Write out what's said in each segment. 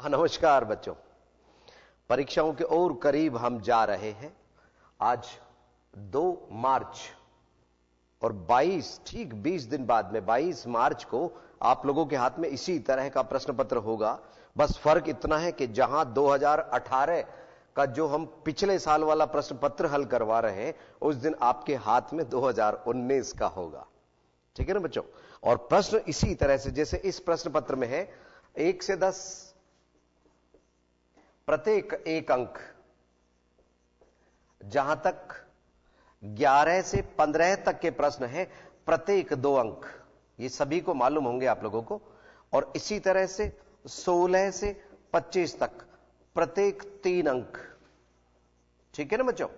हाँ, नमस्कार बच्चों परीक्षाओं के और करीब हम जा रहे हैं आज 2 मार्च और 22 ठीक 20 दिन बाद में 22 मार्च को आप लोगों के हाथ में इसी तरह का प्रश्न पत्र होगा बस फर्क इतना है कि जहां 2018 का जो हम पिछले साल वाला प्रश्न पत्र हल करवा रहे हैं उस दिन आपके हाथ में 2019 का होगा ठीक है ना बच्चों और प्रश्न इसी तरह से जैसे इस प्रश्न पत्र में है एक से दस प्रत्येक एक अंक जहां तक 11 से 15 तक के प्रश्न हैं प्रत्येक दो अंक ये सभी को मालूम होंगे आप लोगों को और इसी तरह से 16 से 25 तक प्रत्येक तीन अंक ठीक है ना बच्चों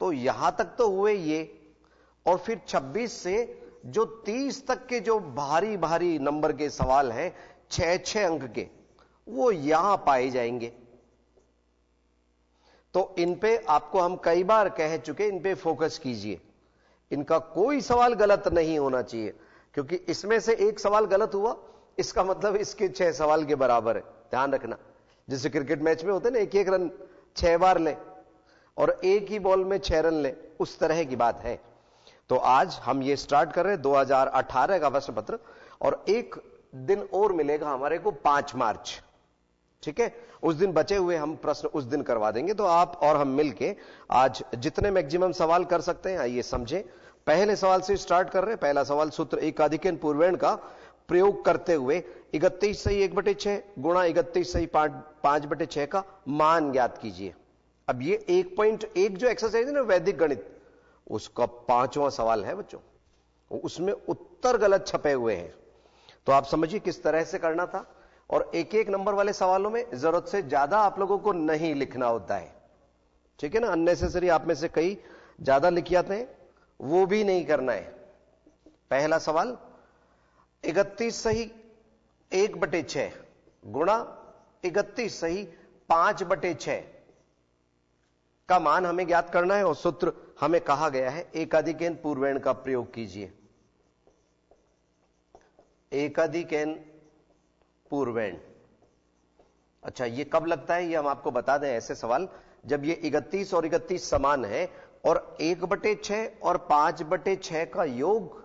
तो यहां तक तो हुए ये और फिर 26 से जो 30 तक के जो भारी भारी नंबर के सवाल हैं छह छह अंक के वो यहां पाए जाएंगे तो इन पे आपको हम कई बार कह चुके इन पे फोकस कीजिए इनका कोई सवाल गलत नहीं होना चाहिए क्योंकि इसमें से एक सवाल गलत हुआ इसका मतलब इसके छह सवाल के बराबर है ध्यान रखना जैसे क्रिकेट मैच में होते ना एक एक रन छह बार लें और एक ही बॉल में छह रन लें उस तरह की बात है तो आज हम ये स्टार्ट कर रहे हैं 2018 का प्रश्न पत्र और एक दिन और मिलेगा हमारे को पांच मार्च ठीक है उस दिन बचे हुए हम प्रश्न उस दिन करवा देंगे तो आप और हम मिलके आज जितने मैक्सिमम सवाल कर सकते हैं आइए समझे पहले सवाल से स्टार्ट कर रहे हैं पहला सवाल सूत्र एकाधिक पूर्वेण का प्रयोग करते हुए इकतीस सही एक बटे छह गुणा इकतीस सही पांच पांच बटे छह का मान ज्ञात कीजिए अब ये एक पॉइंट एक जो एक्सरसाइज है ना वैदिक गणित उसका पांचवा सवाल है बच्चों उसमें उत्तर गलत छपे हुए हैं तो आप समझिए किस तरह से करना था और एक एक नंबर वाले सवालों में जरूरत से ज्यादा आप लोगों को नहीं लिखना होता है ठीक है ना अननेसेसरी आप में से कई ज्यादा लिख जाते हैं वो भी नहीं करना है पहला सवाल इकतीस सही एक बटे छ गुणा इकतीस सही पांच बटे छ का मान हमें ज्ञात करना है और सूत्र हमें कहा गया है एकाधिकेन पूर्वेण का प्रयोग कीजिए एकाधिकेन पूर्वेण अच्छा ये कब लगता है ये हम आपको बता दें ऐसे सवाल जब ये इकतीस और इकतीस समान है और एक बटे छ और पांच बटे छ का योग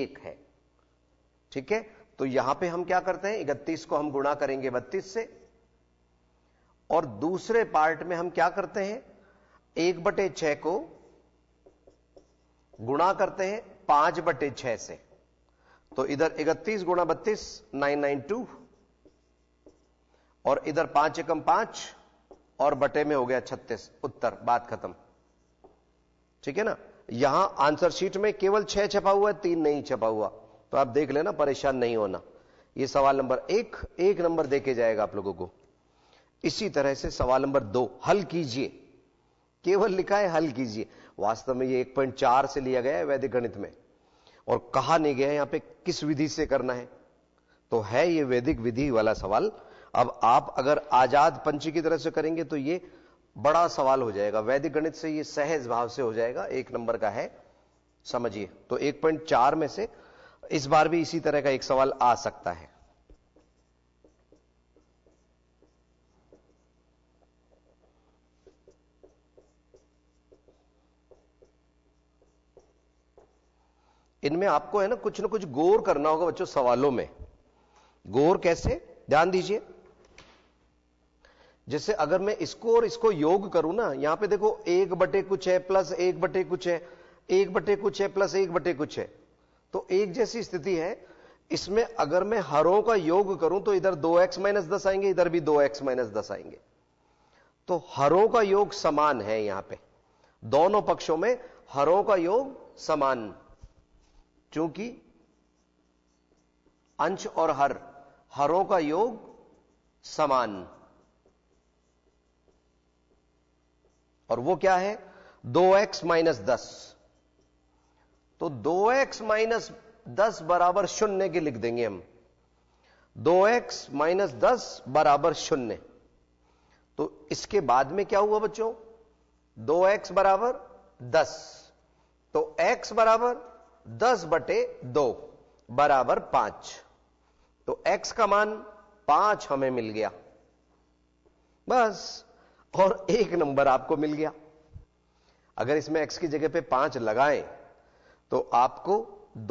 एक है ठीक है तो यहां पे हम क्या करते हैं इकतीस को हम गुणा करेंगे बत्तीस से और दूसरे पार्ट में हम क्या करते हैं एक बटे छ को गुणा करते हैं पांच बटे छ से तो इधर इकतीस गुणा बत्तीस नाइन नाइन टू और इधर पांच एकम पांच और बटे में हो गया छत्तीस उत्तर बात खत्म ठीक है ना यहां आंसर शीट में केवल छह छपा हुआ है तीन नहीं छपा हुआ तो आप देख लेना परेशान नहीं होना यह सवाल नंबर एक एक नंबर देके जाएगा आप लोगों को इसी तरह से सवाल नंबर दो हल कीजिए केवल लिखा है हल कीजिए वास्तव में ये 1.4 से लिया गया है वैदिक गणित में और कहा नहीं गया यहां पे किस विधि से करना है तो है ये वैदिक विधि वाला सवाल अब आप अगर आजाद पंच की तरह से करेंगे तो ये बड़ा सवाल हो जाएगा वैदिक गणित से ये सहज भाव से हो जाएगा एक नंबर का है समझिए तो 1.4 में से इस बार भी इसी तरह का एक सवाल आ सकता है इनमें आपको है ना कुछ ना कुछ गौर करना होगा बच्चों सवालों में गौर कैसे ध्यान दीजिए जैसे अगर मैं इसको और इसको योग करूं ना यहां पे देखो एक बटे कुछ है प्लस एक बटे कुछ है एक बटे कुछ है प्लस एक बटे कुछ है तो एक जैसी स्थिति है इसमें अगर मैं हरों का योग करूं तो इधर दो एक्स माइनस दस आएंगे इधर भी दो एक्स माइनस दस आएंगे तो हरों का योग समान है यहां पे दोनों पक्षों में हरों का योग समान क्योंकि अंश और हर हरों का योग समान और वो क्या है दो एक्स माइनस दस तो दो एक्स माइनस दस बराबर शून्य की लिख देंगे हम दो एक्स माइनस दस बराबर शून्य तो इसके बाद में क्या हुआ बच्चों दो एक्स बराबर दस तो एक्स बराबर दस बटे दो बराबर पांच तो एक्स का मान पांच हमें मिल गया बस और एक नंबर आपको मिल गया अगर इसमें एक्स की जगह पे पांच लगाएं तो आपको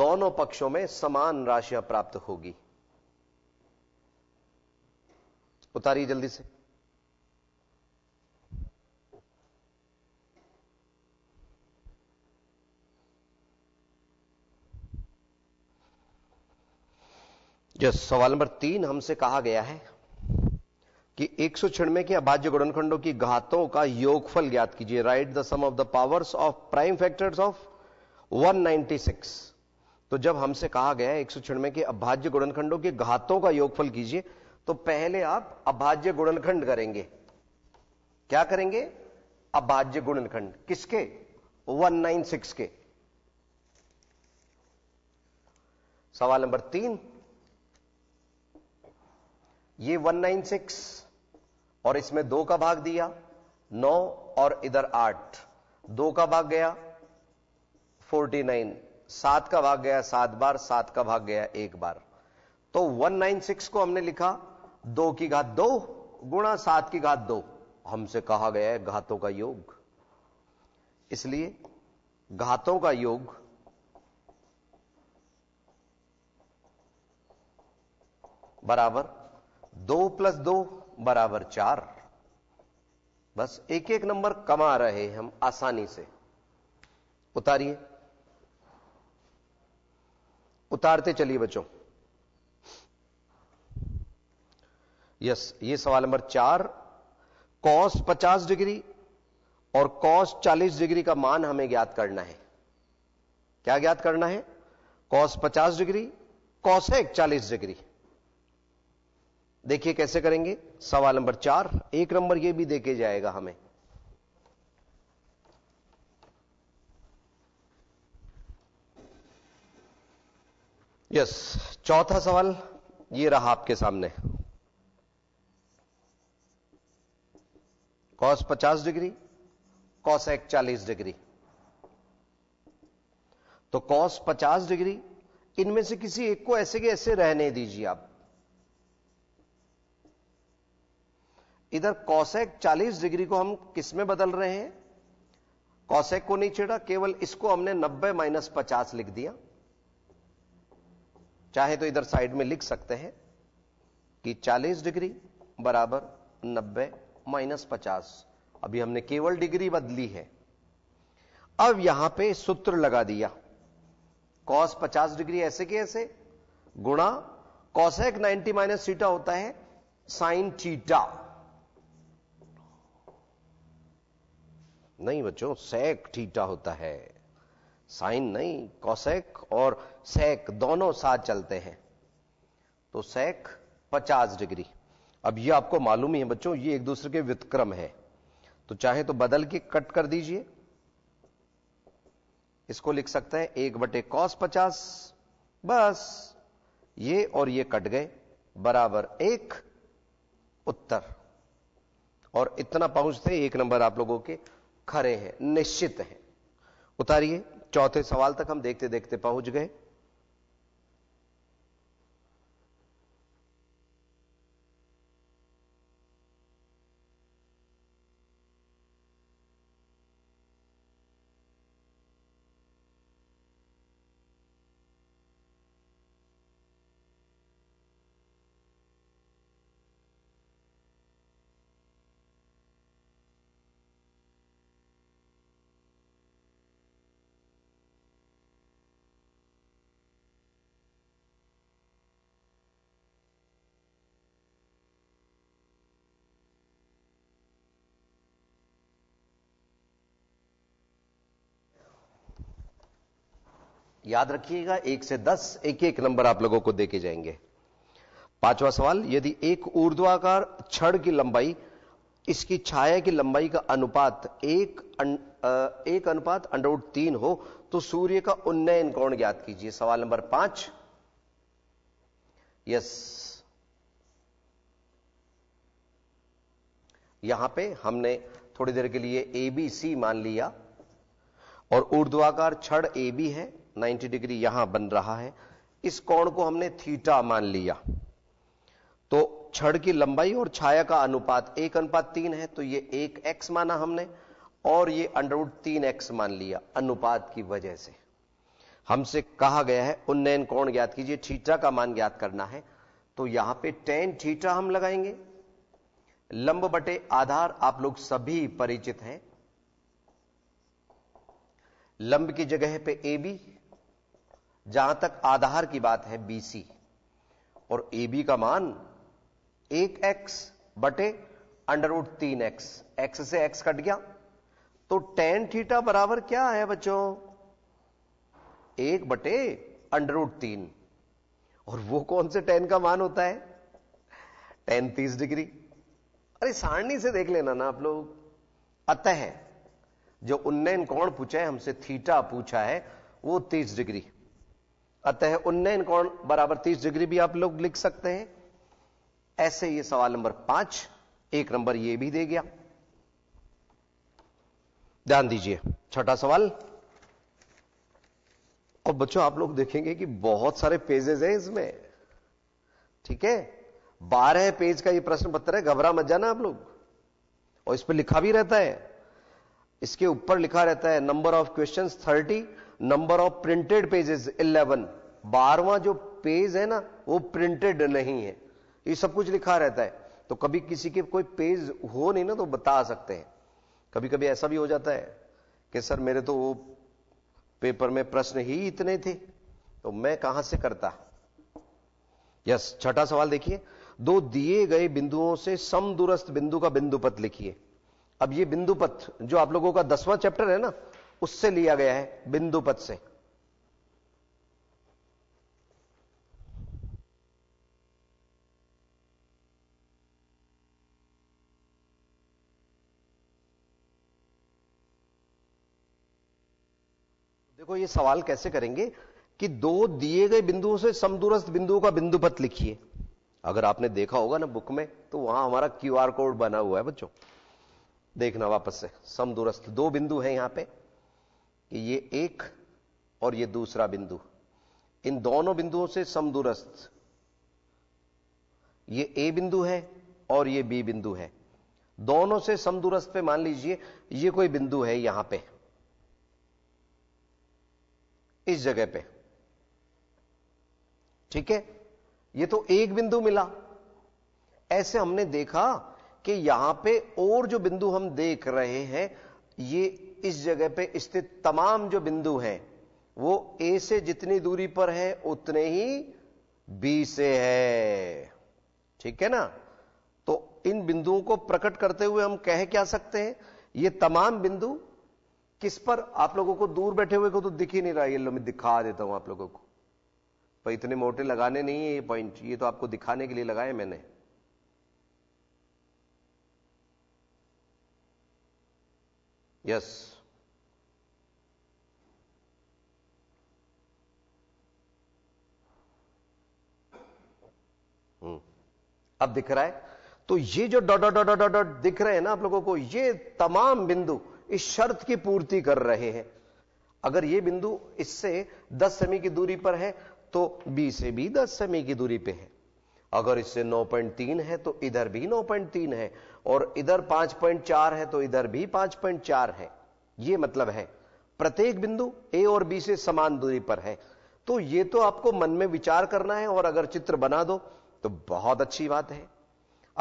दोनों पक्षों में समान राशियां प्राप्त होगी उतारिए जल्दी से जो सवाल नंबर तीन हमसे कहा गया है कि एक सौ छियानवे के अभाज्य गुणनखंडों की घातों का योगफल ज्ञात कीजिए write the sum of the powers of prime factors of 196 तो जब हमसे कहा गया एक सौ छियानवे के अभाज्य गुणनखंडों के घातों का योगफल कीजिए तो पहले आप अभाज्य गुणनखंड करेंगे क्या करेंगे अभाज्य गुणनखंड किसके 196 के सवाल नंबर तीन ये 196 और इसमें दो का भाग दिया नौ और इधर आठ दो का भाग गया फोर्टी नाइन सात का भाग गया सात बार सात का भाग गया एक बार तो वन नाइन सिक्स को हमने लिखा दो की घात दो गुणा सात की घात दो हमसे कहा गया है घातों का योग इसलिए घातों का योग बराबर दो प्लस दो बराबर चार बस एक एक नंबर कमा रहे हम आसानी से उतारिए उतारते चलिए बच्चों यस ये सवाल नंबर चार कॉस 50 डिग्री और कॉस 40 डिग्री का मान हमें ज्ञात करना है क्या ज्ञात करना है कॉस 50 डिग्री कॉस है 40 डिग्री देखिए कैसे करेंगे सवाल नंबर चार एक नंबर ये भी देखे जाएगा हमें यस चौथा सवाल ये रहा आपके सामने कॉस 50 डिग्री कॉस एक चालीस डिग्री तो कॉस 50 डिग्री इनमें से किसी एक को ऐसे के ऐसे रहने दीजिए आप इधर कौशेक 40 डिग्री को हम किस में बदल रहे हैं कौशेक को नहीं छेड़ा केवल इसको हमने 90 माइनस पचास लिख दिया चाहे तो इधर साइड में लिख सकते हैं कि 40 डिग्री बराबर 90 माइनस पचास अभी हमने केवल डिग्री बदली है अब यहां पे सूत्र लगा दिया कॉस 50 डिग्री ऐसे के ऐसे गुणा कौशेक 90 माइनस सीटा होता है साइन चीटा नहीं बच्चों सेक ठीटा होता है साइन नहीं कॉसेक और सेक दोनों साथ चलते हैं तो सेक 50 डिग्री अब ये आपको मालूम ही है बच्चों ये एक दूसरे के व्यतक्रम है तो चाहे तो बदल के कट कर दीजिए इसको लिख सकते हैं एक बटे कॉस पचास बस ये और ये कट गए बराबर एक उत्तर और इतना पहुंचते एक नंबर आप लोगों के खरे हैं निश्चित हैं उतारिए चौथे सवाल तक हम देखते देखते पहुंच गए याद रखिएगा एक से दस एक एक नंबर आप लोगों को देके जाएंगे पांचवा सवाल यदि एक ऊर्ध्वाकार छड़ की लंबाई इसकी छाया की लंबाई का अनुपात एक अन, एक अनुपात अंडरवुड तीन हो तो सूर्य का उन्नयन कोण ज्ञात कीजिए सवाल नंबर पांच यस यहां पे हमने थोड़ी देर के लिए ए बी सी मान लिया और ऊर्ध्वाकार छड़ ए बी है 90 डिग्री यहां बन रहा है इस कोण को हमने थीटा मान लिया तो छड़ की लंबाई और छाया का अनुपात एक अनुपात तीन है तो ये एक एक्स माना हमने और ये अंडरवुड तीन एक्स मान लिया अनुपात की वजह से हमसे कहा गया है उन्नयन कोण ज्ञात कीजिए थीटा का मान ज्ञात करना है तो यहां पे टेन थीटा हम लगाएंगे लंब बटे आधार आप लोग सभी परिचित हैं लंब की जगह पे ए बी जहां तक आधार की बात है बीसी और ए बी का मान एक एक्स बटे अंडरवुड तीन एक्स एक्स से एक्स कट गया तो टेन थीटा बराबर क्या है बच्चों एक बटे अंडरवुड तीन और वो कौन से टेन का मान होता है टेन तीस डिग्री अरे सारणी से देख लेना ना आप लोग अतः जो उन्नयन कौन पूछा है हमसे थीटा पूछा है वो तीस डिग्री अतः उन्नयन कोण बराबर तीस डिग्री भी आप लोग लिख सकते हैं ऐसे ये सवाल नंबर पांच एक नंबर ये भी दे गया ध्यान दीजिए छठा सवाल और बच्चों आप लोग देखेंगे कि बहुत सारे पेजेस हैं इसमें ठीक है बारह पेज का ये प्रश्न पत्र है घबरा मत जाना आप लोग और इस पर लिखा भी रहता है इसके ऊपर लिखा रहता है number of questions thirty number of printed pages 11 बारवा जो पेज है ना वो प्रिंटेड नहीं है ये सब कुछ लिखा रहता है तो कभी किसी के कोई पेज हो नहीं ना तो बता सकते हैं कभी कभी ऐसा भी हो जाता है कि सर मेरे तो वो पेपर में प्रश्न ही इतने थे तो मैं कहां से करता यस छठा सवाल देखिए दो दिए गए बिंदुओं से दूरस्थ बिंदु का बिंदुपथ लिखिए अब ये बिंदुपथ जो आप लोगों का दसवां चैप्टर है ना उससे लिया गया है बिंदु पद से देखो ये सवाल कैसे करेंगे कि दो दिए गए बिंदुओं से समदूरस्थ बिंदुओं का बिंदुपत लिखिए अगर आपने देखा होगा ना बुक में तो वहां हमारा क्यूआर कोड बना हुआ है बच्चों देखना वापस से समदूरस्थ दो बिंदु हैं यहां पे कि ये एक और ये दूसरा बिंदु इन दोनों बिंदुओं से समदूरस्थ ये ए बिंदु है और ये बी बिंदु है दोनों से समदूरस्थ पे मान लीजिए ये कोई बिंदु है यहां पे इस जगह पे ठीक है ये तो एक बिंदु मिला ऐसे हमने देखा कि यहां पे और जो बिंदु हम देख रहे हैं ये इस जगह पे स्थित तमाम जो बिंदु हैं वो ए से जितनी दूरी पर है उतने ही बी से है ठीक है ना तो इन बिंदुओं को प्रकट करते हुए हम कह क्या सकते हैं ये तमाम बिंदु किस पर आप लोगों को दूर बैठे हुए को तो दिख ही नहीं रहा ये लो मैं दिखा देता हूं आप लोगों को पर इतने मोटे लगाने नहीं है ये पॉइंट ये तो आपको दिखाने के लिए लगाए मैंने यस yes. अब दिख रहा है तो ये जो डॉट डॉट डॉट डॉट दिख रहे हैं ना आप लोगों को ये तमाम बिंदु इस शर्त की पूर्ति कर रहे हैं अगर ये बिंदु इससे 10 सेमी की दूरी पर है तो बी से भी 10 सेमी की दूरी पे है अगर इससे 9.3 है तो इधर भी 9.3 है और इधर 5.4 है तो इधर भी 5.4 है ये मतलब है प्रत्येक बिंदु ए और बी से समान दूरी पर है तो ये तो आपको मन में विचार करना है और अगर चित्र बना दो तो बहुत अच्छी बात है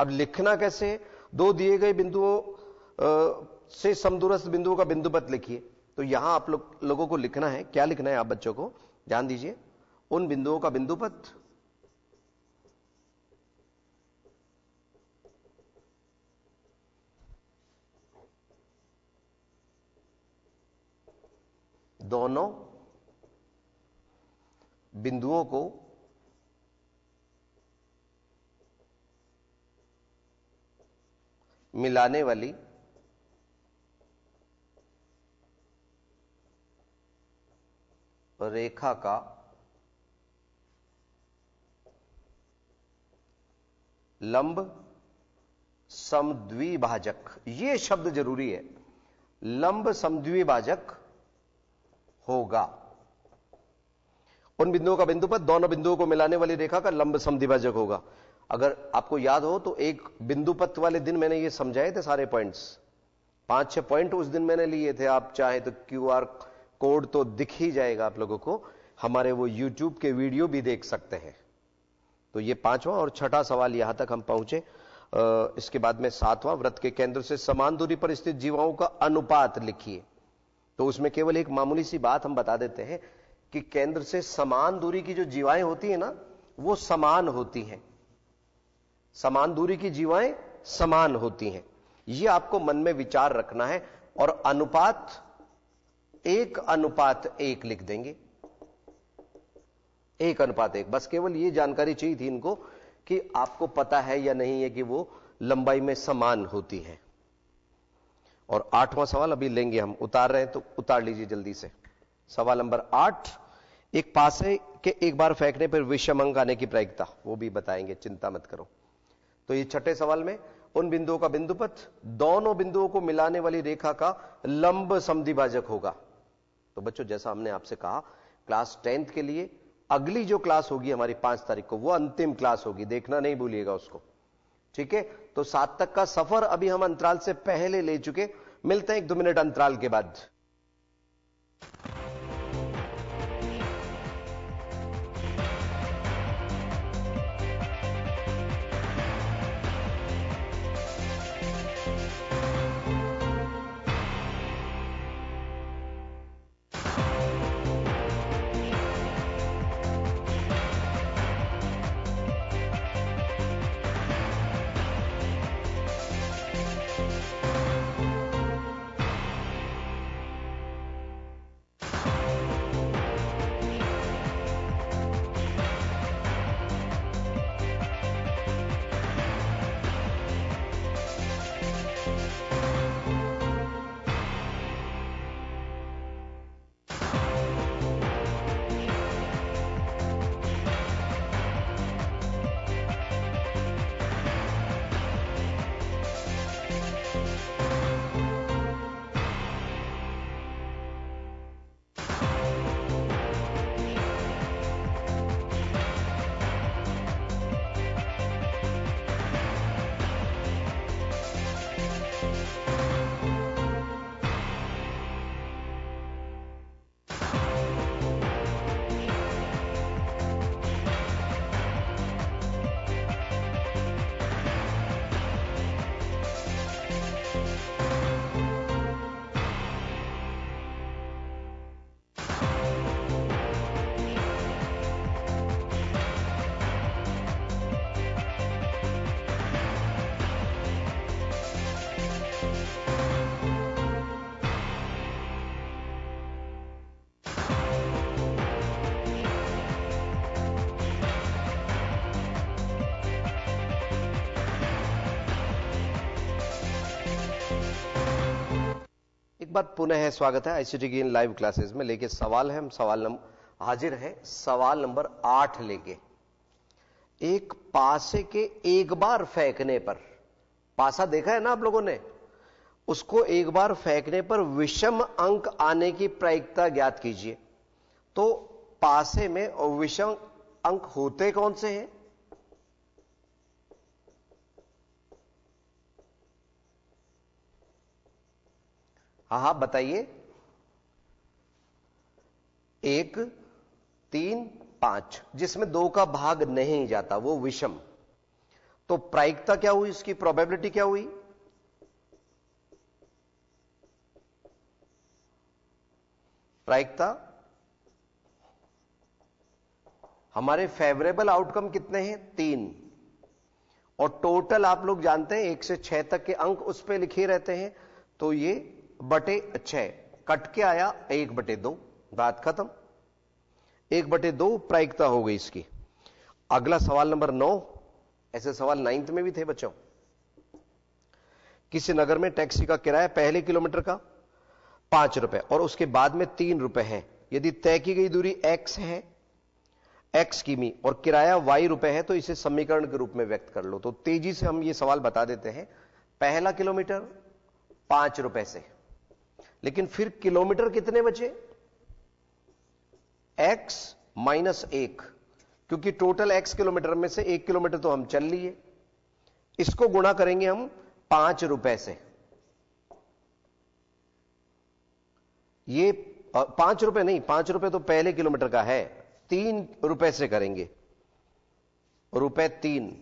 अब लिखना कैसे दो दिए गए बिंदुओं से समदूरस्थ बिंदुओं का बिंदुपत लिखिए तो यहां आप लोग लोगों को लिखना है क्या लिखना है आप बच्चों को ध्यान दीजिए उन बिंदुओं का बिंदुपत दोनों बिंदुओं को मिलाने वाली रेखा का लंब समद्विभाजक यह शब्द जरूरी है लंब समद्विभाजक होगा उन बिंदुओं का बिंदु पर दोनों बिंदुओं को मिलाने वाली रेखा का लंब समद्विभाजक होगा अगर आपको याद हो तो एक बिंदुपत वाले दिन मैंने ये समझाए थे सारे पॉइंट्स पांच छह पॉइंट उस दिन मैंने लिए थे आप चाहे तो क्यूआर कोड तो दिख ही जाएगा आप लोगों को हमारे वो यूट्यूब के वीडियो भी देख सकते हैं तो ये पांचवा और छठा सवाल यहां तक हम पहुंचे इसके बाद में सातवां व्रत के केंद्र से समान दूरी पर स्थित जीवाओं का अनुपात लिखिए तो उसमें केवल एक मामूली सी बात हम बता देते हैं कि केंद्र से समान दूरी की जो जीवाएं होती है ना वो समान होती हैं समान दूरी की जीवाएं समान होती हैं यह आपको मन में विचार रखना है और अनुपात एक अनुपात एक लिख देंगे एक अनुपात एक बस केवल यह जानकारी चाहिए थी इनको कि आपको पता है या नहीं है कि वो लंबाई में समान होती है और आठवां सवाल अभी लेंगे हम उतार रहे हैं तो उतार लीजिए जल्दी से सवाल नंबर आठ एक पासे के एक बार फेंकने पर विषम अंग आने की प्रायिकता वो भी बताएंगे चिंता मत करो तो ये छठे सवाल में उन बिंदुओं का बिंदुपथ दोनों बिंदुओं को मिलाने वाली रेखा का लंब समिभाजक होगा तो बच्चों जैसा हमने आपसे कहा क्लास टेंथ के लिए अगली जो क्लास होगी हमारी पांच तारीख को वो अंतिम क्लास होगी देखना नहीं भूलिएगा उसको ठीक है तो सात तक का सफर अभी हम अंतराल से पहले ले चुके मिलते हैं एक दो मिनट अंतराल के बाद बार पुनः है स्वागत है आईसीटी की इन लाइव क्लासेस में लेके सवाल है हम सवाल नंबर हाजिर है सवाल नंबर आठ लेके एक पासे के एक बार फेंकने पर पासा देखा है ना आप लोगों ने उसको एक बार फेंकने पर विषम अंक आने की प्रायिकता ज्ञात कीजिए तो पासे में विषम अंक होते कौन से हैं हाँ हाँ बताइए एक तीन पांच जिसमें दो का भाग नहीं जाता वो विषम तो प्रायिकता क्या हुई इसकी प्रोबेबिलिटी क्या हुई प्रायिकता हमारे फेवरेबल आउटकम कितने हैं तीन और टोटल आप लोग जानते हैं एक से छह तक के अंक उस पर लिखे रहते हैं तो ये बटे छह कट के आया एक बटे दो बात खत्म एक बटे दो प्रायिकता हो गई इसकी अगला सवाल नंबर नौ ऐसे सवाल नाइन्थ में भी थे बच्चों किसी नगर में टैक्सी का किराया पहले किलोमीटर का पांच रुपए और उसके बाद में तीन रुपए है यदि तय की गई दूरी एक्स है एक्स किमी और किराया वाई रुपए है तो इसे समीकरण के रूप में व्यक्त कर लो तो तेजी से हम ये सवाल बता देते हैं पहला किलोमीटर पांच रुपए से लेकिन फिर किलोमीटर कितने बचे एक्स माइनस एक क्योंकि टोटल एक्स किलोमीटर में से एक किलोमीटर तो हम चल लिए इसको गुणा करेंगे हम पांच रुपए से ये पांच रुपए नहीं पांच रुपए तो पहले किलोमीटर का है तीन रुपए से करेंगे रुपए तीन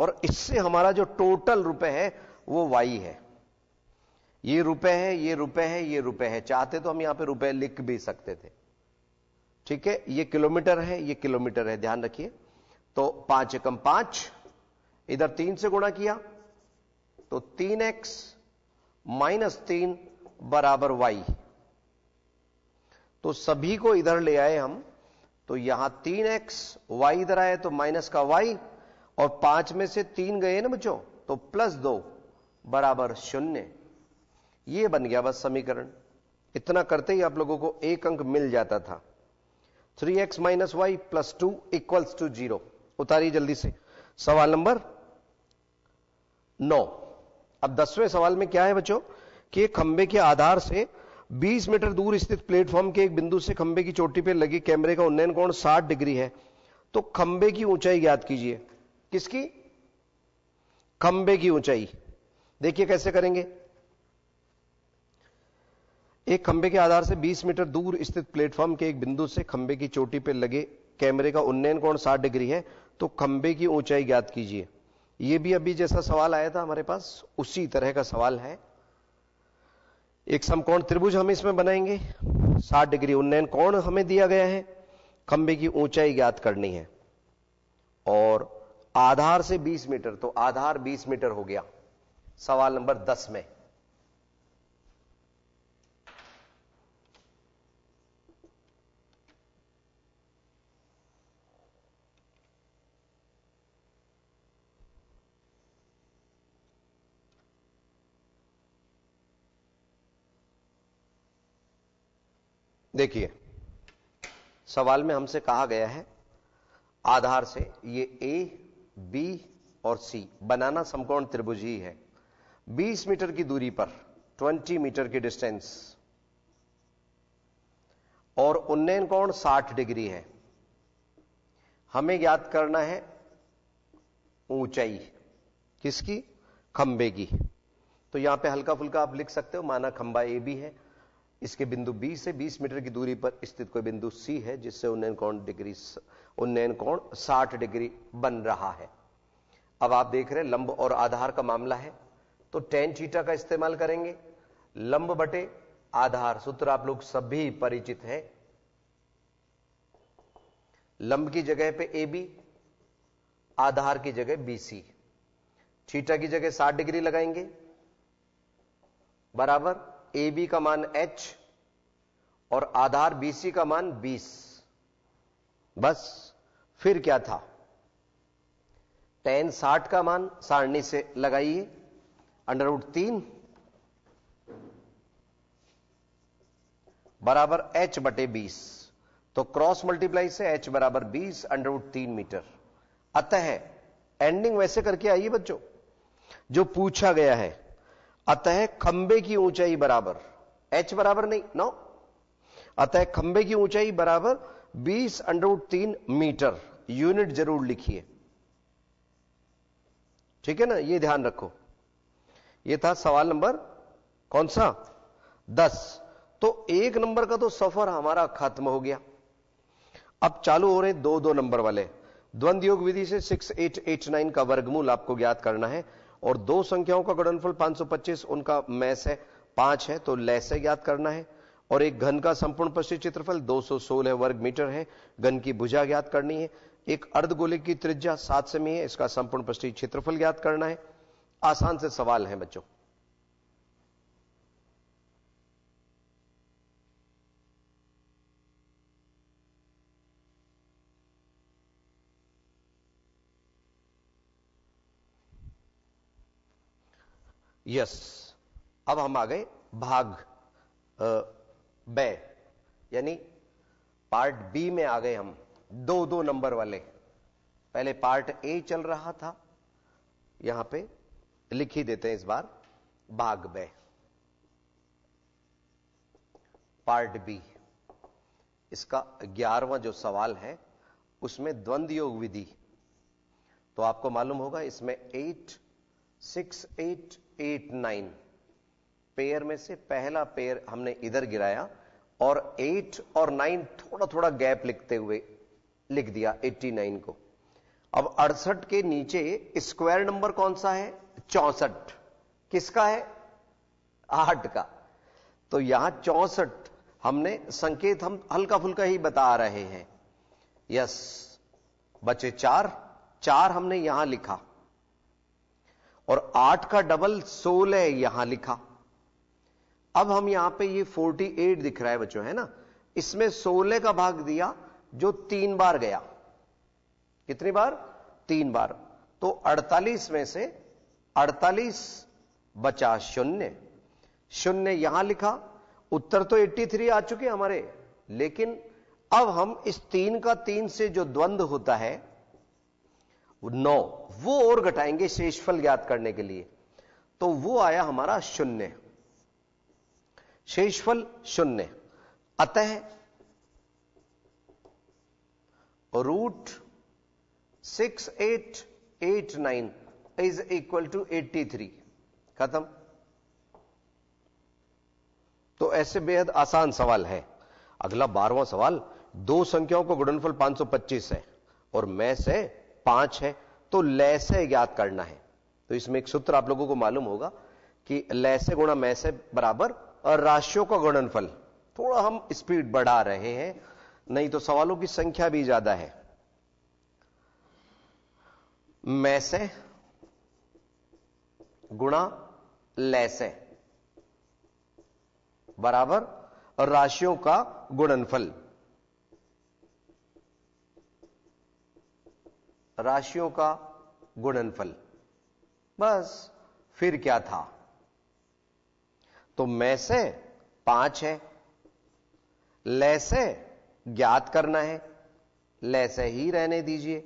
और इससे हमारा जो टोटल रुपए है वो वाई है ये रुपए है ये रुपए है ये रुपए है चाहते तो हम यहां पे रुपए लिख भी सकते थे ठीक है ये किलोमीटर है ये किलोमीटर है ध्यान रखिए तो पांच एकम पांच इधर तीन से गुणा किया तो तीन एक्स माइनस तीन बराबर वाई तो सभी को इधर ले आए हम तो यहां तीन एक्स वाई इधर आए तो माइनस का वाई और पांच में से तीन गए ना बच्चों तो प्लस दो बराबर शून्य ये बन गया बस समीकरण इतना करते ही आप लोगों को एक अंक मिल जाता था three x minus y plus two equals to zero उतारी जल्दी से सवाल नंबर नौ अब दसवें सवाल में क्या है बच्चों कि खंबे के आधार से 20 मीटर दूर स्थित प्लेटफॉर्म के एक बिंदु से खंबे की चोटी पर लगी कैमरे का उन्नयन कोण 60 डिग्री है तो खंबे की ऊंचाई ज्ञात कीजिए किसकी खंबे की ऊंचाई देखिए कैसे करेंगे एक खंबे के आधार से 20 मीटर दूर स्थित प्लेटफॉर्म के एक बिंदु से खंबे की चोटी पर लगे कैमरे का उन्नयन कोण 60 डिग्री है तो खंबे की ऊंचाई ज्ञात कीजिए यह भी अभी जैसा सवाल आया था हमारे पास उसी तरह का सवाल है एक समकोण त्रिभुज हम इसमें बनाएंगे 60 डिग्री उन्नयन कोण हमें दिया गया है खंबे की ऊंचाई ज्ञात करनी है और आधार से 20 मीटर तो आधार 20 मीटर हो गया सवाल नंबर 10 में देखिए सवाल में हमसे कहा गया है आधार से ये ए बी और सी बनाना समकोण त्रिभुज ही है 20 मीटर की दूरी पर 20 मीटर की डिस्टेंस और उन्नयन कोण 60 डिग्री है हमें ज्ञात करना है ऊंचाई किसकी खंबे की तो यहां पे हल्का फुल्का आप लिख सकते हो माना खंबा ए भी है इसके बिंदु बी से 20 मीटर की दूरी पर स्थित कोई बिंदु सी है जिससे उन्नयन कोण डिग्री उन्नयन कोण 60 डिग्री बन रहा है अब आप देख रहे हैं लंब और आधार का मामला है तो टेन चीटा का इस्तेमाल करेंगे लंब बटे आधार सूत्र आप लोग सभी परिचित हैं लंब की जगह पे ए बी आधार की जगह बी सी चीटा की जगह 60 डिग्री लगाएंगे बराबर ए बी का मान एच और आधार बीसी का मान बीस बस फिर क्या था टेन साठ का मान सारणी से लगाइए अंडर तीन बराबर एच बटे बीस तो क्रॉस मल्टीप्लाई से एच बराबर बीस अंडर तीन मीटर अतः एंडिंग वैसे करके आइए बच्चों जो पूछा गया है अतः खंबे की ऊंचाई बराबर एच बराबर नहीं नौ अतः खंबे की ऊंचाई बराबर बीस अंडर तीन मीटर यूनिट जरूर लिखिए ठीक है ना ये ध्यान रखो ये था सवाल नंबर कौन सा दस तो एक नंबर का तो सफर हमारा खत्म हो गया अब चालू हो रहे दो दो नंबर वाले द्वंद योग विधि से सिक्स एट एट नाइन का वर्गमूल आपको ज्ञात करना है और दो संख्याओं का गणनफल 525 उनका मैस है पांच है तो लैसे याद करना है और एक घन का संपूर्ण पश्चिम क्षेत्रफल 216 वर्ग मीटर है घन की भुजा ज्ञात करनी है एक अर्धगोले की त्रिज्या सात सेमी है इसका संपूर्ण पश्चिम क्षेत्रफल ज्ञात करना है आसान से सवाल है बच्चों यस अब हम आ गए भाग ब यानी पार्ट बी में आ गए हम दो दो नंबर वाले पहले पार्ट ए चल रहा था यहां पे लिख ही देते हैं इस बार भाग ब पार्ट बी इसका ग्यारहवा जो सवाल है उसमें द्वंद योग विधि तो आपको मालूम होगा इसमें eight six eight eight nine pair में से पहला पेयर हमने इधर गिराया और एट और नाइन थोड़ा थोड़ा गैप लिखते हुए लिख दिया एट्टी नाइन को अब अड़सठ के नीचे स्क्वायर नंबर कौन सा है चौसठ किसका है आठ का तो यहां चौसठ हमने संकेत हम हल्का फुल्का ही बता रहे हैं यस बचे चार चार हमने यहां लिखा और आठ का डबल सोलह यहां लिखा अब हम यहां पे ये एट दिख रहा है बच्चों है ना इसमें सोलह का भाग दिया जो तीन बार गया कितनी बार तीन बार तो अड़तालीस में से अड़तालीस बचा शून्य शून्य यहां लिखा उत्तर तो 83 आ चुके हमारे लेकिन अब हम इस तीन का तीन से जो द्वंद होता है नौ वो और घटाएंगे शेषफल ज्ञात करने के लिए तो वो आया हमारा शून्य शेषफल शून्य अतः root six eight eight nine is equal to eighty three खत्म तो ऐसे बेहद आसान सवाल है अगला बारहवां सवाल दो संख्याओं का गुणनफल 525 है और मैं से पांच है तो लय से ज्ञात करना है तो इसमें एक सूत्र आप लोगों को मालूम होगा कि लय से गुणा मैसे से बराबर और राशियों का गुणनफल थोड़ा हम स्पीड बढ़ा रहे हैं नहीं तो सवालों की संख्या भी ज्यादा है मैं से गुणा लय से बराबर और राशियों का गुणनफल राशियों का गुणनफल बस फिर क्या था तो मैं से पांच है ले से ज्ञात करना है ले से ही रहने दीजिए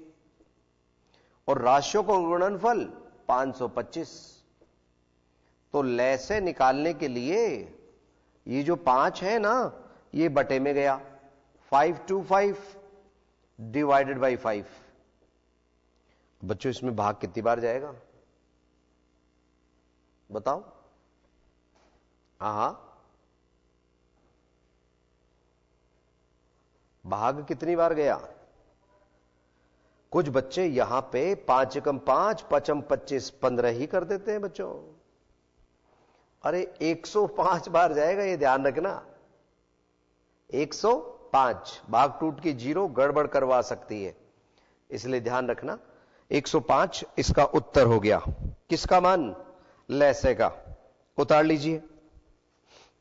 और राशियों का गुणनफल 525 तो ले से निकालने के लिए ये जो पांच है ना ये बटे में गया five two five divided by five बच्चों इसमें भाग कितनी बार जाएगा बताओ हा हा भाग कितनी बार गया कुछ बच्चे यहां पे पांच कम पांच पचम पच्चीस पंद्रह ही कर देते हैं बच्चों अरे 105 बार जाएगा ये ध्यान रखना 105 भाग टूट के जीरो गड़बड़ करवा सकती है इसलिए ध्यान रखना 105 इसका उत्तर हो गया किसका मान लैसे का उतार लीजिए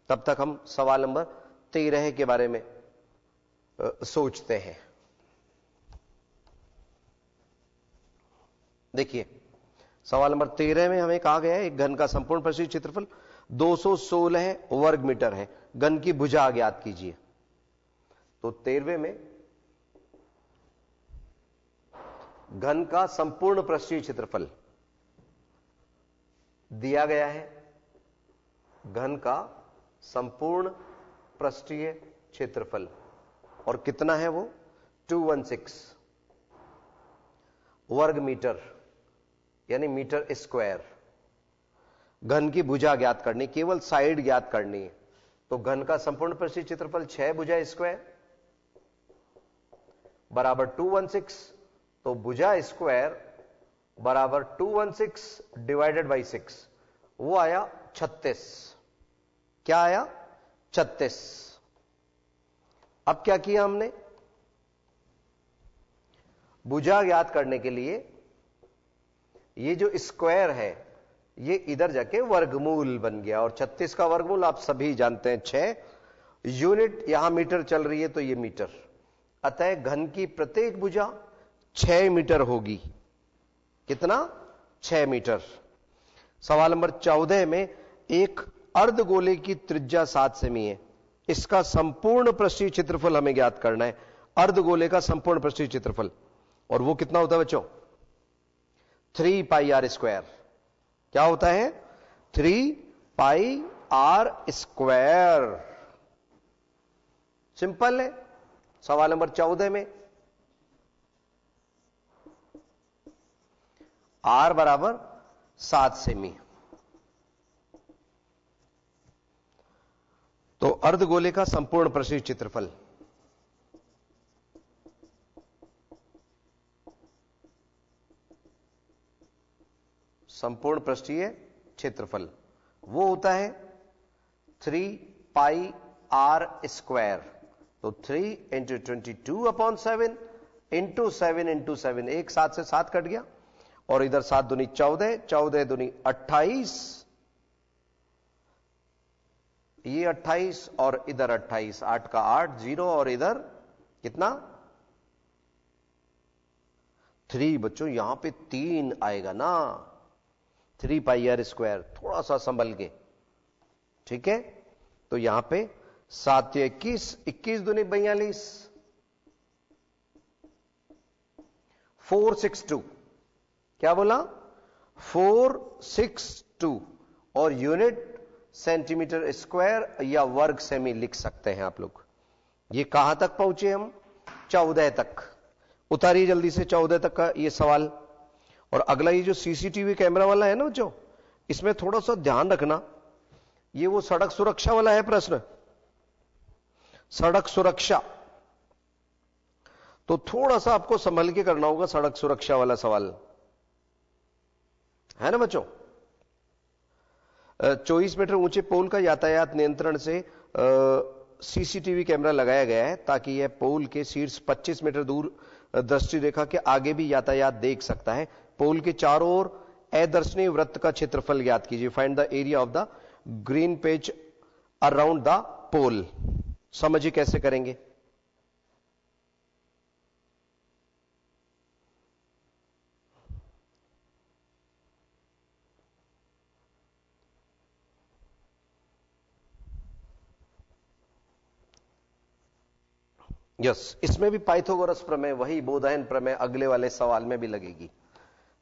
तब तक हम सवाल नंबर तेरह के बारे में सोचते हैं देखिए सवाल नंबर तेरह में हमें कहा गया है एक घन का संपूर्ण प्रसिद्ध क्षेत्रफल 216 वर्ग मीटर है घन की भुजा ज्ञात कीजिए तो तेरहवे में घन का संपूर्ण पृष्ठीय क्षेत्रफल दिया गया है घन का संपूर्ण पृष्ठीय क्षेत्रफल और कितना है वो 216 वर्ग मीटर यानी मीटर स्क्वायर घन की भुजा ज्ञात करनी केवल साइड ज्ञात करनी है तो घन का संपूर्ण पृष्ठीय क्षेत्रफल 6 भुजा स्क्वायर बराबर 216 तो भुजा स्क्वायर बराबर 216 डिवाइडेड बाई सिक्स वो आया 36 क्या आया 36 अब क्या किया हमने भुजा ज्ञात करने के लिए ये जो स्क्वायर है ये इधर जाके वर्गमूल बन गया और 36 का वर्गमूल आप सभी जानते हैं छह यूनिट यहां मीटर चल रही है तो ये मीटर अतः घन की प्रत्येक भुजा छह मीटर होगी कितना छह मीटर सवाल नंबर चौदह में एक अर्ध गोले की त्रिज्या सात सेमी है इसका संपूर्ण पृष्ठीय क्षेत्रफल हमें ज्ञात करना है अर्ध गोले का संपूर्ण पृष्ठीय क्षेत्रफल और वो कितना होता है बच्चों थ्री पाई आर स्क्वायर क्या होता है three pi r square simple है सवाल नंबर चौदह में आर बराबर सात सेमी तो अर्ध गोले का संपूर्ण प्रसिद्ध चित्रफल संपूर्ण पृष्ठीय क्षेत्रफल वो होता है थ्री पाई आर स्क्वायर तो three into twenty two upon seven into seven into seven एक सात से सात कट गया और इधर सात दुनी चौदह चौदह दुनी अट्ठाईस ये अट्ठाईस और इधर अट्ठाईस आठ का आठ जीरो और इधर कितना थ्री बच्चों यहां पे तीन आएगा ना थ्री पाई आर स्क्वायर थोड़ा सा संभल के ठीक है तो यहां पे सात इक्कीस इक्कीस दुनी बयालीस फोर सिक्स टू क्या बोला फोर सिक्स टू और यूनिट सेंटीमीटर स्क्वायर या वर्ग सेमी लिख सकते हैं आप लोग ये कहां तक पहुंचे हम चौदह तक उतारिए जल्दी से चौदह तक का ये सवाल और अगला ये जो सीसीटीवी कैमरा वाला है ना जो इसमें थोड़ा सा ध्यान रखना ये वो सड़क सुरक्षा वाला है प्रश्न सड़क सुरक्षा तो थोड़ा सा आपको संभल के करना होगा सड़क सुरक्षा वाला सवाल है ना बच्चों चौबीस मीटर ऊंचे पोल का यातायात नियंत्रण से सीसीटीवी कैमरा लगाया गया है ताकि यह पोल के शीर्ष 25 मीटर दूर दृष्टि रेखा के आगे भी यातायात देख सकता है पोल के चारों ओर अदर्शनीय वृत्त का क्षेत्रफल ज्ञात कीजिए find the area of the green page around the pole समझिए कैसे करेंगे यस इसमें भी पाइथोगोरस प्रमेय वही बोधायन प्रमेय अगले वाले सवाल में भी लगेगी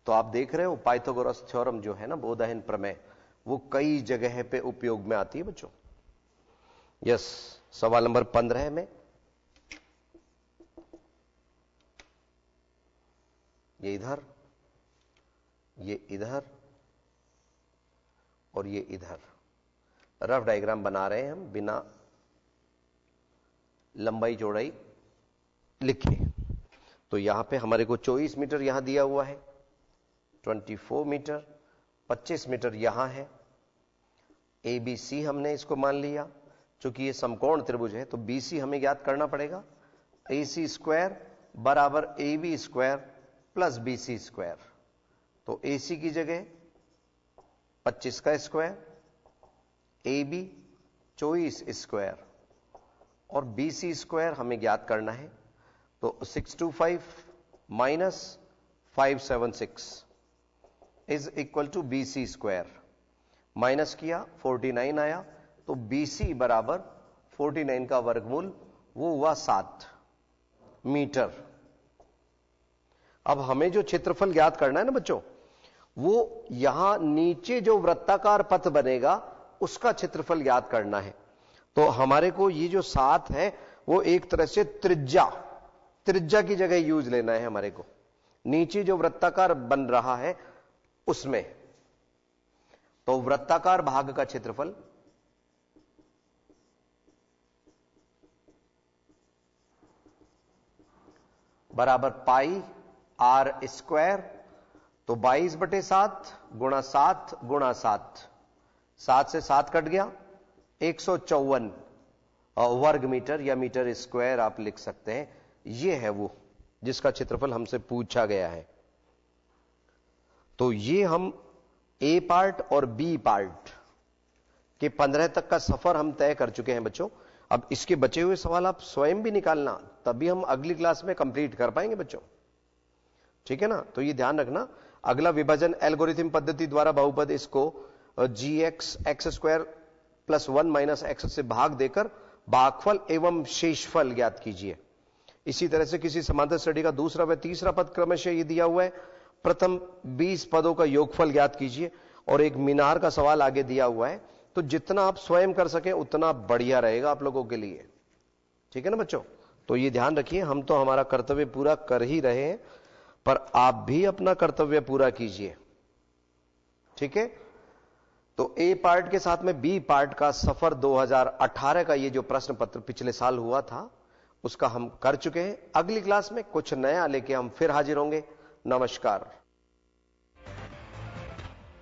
तो आप देख रहे हो पाइथोगोरस थ्योरम जो है ना बोधायन प्रमेय वो कई जगह पे उपयोग में आती है बच्चों यस सवाल नंबर पंद्रह में ये इधर ये इधर और ये इधर रफ डायग्राम बना रहे हैं हम बिना लंबाई चौड़ाई लिखे तो यहां पे हमारे को 24 मीटर यहां दिया हुआ है 24 मीटर 25 मीटर यहां है ए बी सी हमने इसको मान लिया चूंकि ये समकोण त्रिभुज है तो बी सी हमें याद करना पड़ेगा ए सी स्क्वायर बराबर A B square plus B C square तो ए सी की जगह 25 का स्क्वायर ए बी चौबीस स्क्वायर और बी सी स्क्वायर हमें याद करना है तो 625 minus 576 is equal to B C square minus किया 49 आया तो बी सी बराबर 49 का वर्गमूल वो हुआ सात मीटर अब हमें जो क्षेत्रफल ज्ञात करना है ना बच्चों वो यहां नीचे जो वृत्ताकार पथ बनेगा उसका क्षेत्रफल ज्ञात करना है तो हमारे को ये जो सात है वो एक तरह से त्रिज्या त्रिज्या की जगह यूज लेना है हमारे को नीचे जो वृत्ताकार बन रहा है उसमें तो वृत्ताकार भाग का क्षेत्रफल बराबर पाई आर स्क्वायर तो 22 बटे सात गुणा सात गुणा सात सात से सात कट गया एक वर्ग मीटर या मीटर स्क्वायर आप लिख सकते हैं ये है वो जिसका क्षेत्रफल हमसे पूछा गया है तो ये हम ए पार्ट और बी पार्ट के पंद्रह तक का सफर हम तय कर चुके हैं बच्चों अब इसके बचे हुए सवाल आप स्वयं भी निकालना तभी हम अगली क्लास में कंप्लीट कर पाएंगे बच्चों ठीक है ना तो ये ध्यान रखना अगला विभाजन एल्गोरिथम पद्धति द्वारा बहुपद इसको g x x square plus one minus x से भाग देकर बाघफल एवं शेषफल ज्ञात कीजिए इसी तरह से किसी समांतर श्रेणी का दूसरा व तीसरा पद क्रमशः ये दिया हुआ है प्रथम 20 पदों का योगफल ज्ञात कीजिए और एक मीनार का सवाल आगे दिया हुआ है तो जितना आप स्वयं कर सके उतना बढ़िया रहेगा आप लोगों के लिए ठीक है ना बच्चों तो ये ध्यान रखिए हम तो हमारा कर्तव्य पूरा कर ही रहे हैं पर आप भी अपना कर्तव्य पूरा कीजिए ठीक है तो ए पार्ट के साथ में बी पार्ट का सफर 2018 का ये जो प्रश्न पत्र पिछले साल हुआ था उसका हम कर चुके हैं अगली क्लास में कुछ नया लेके हम फिर हाजिर होंगे नमस्कार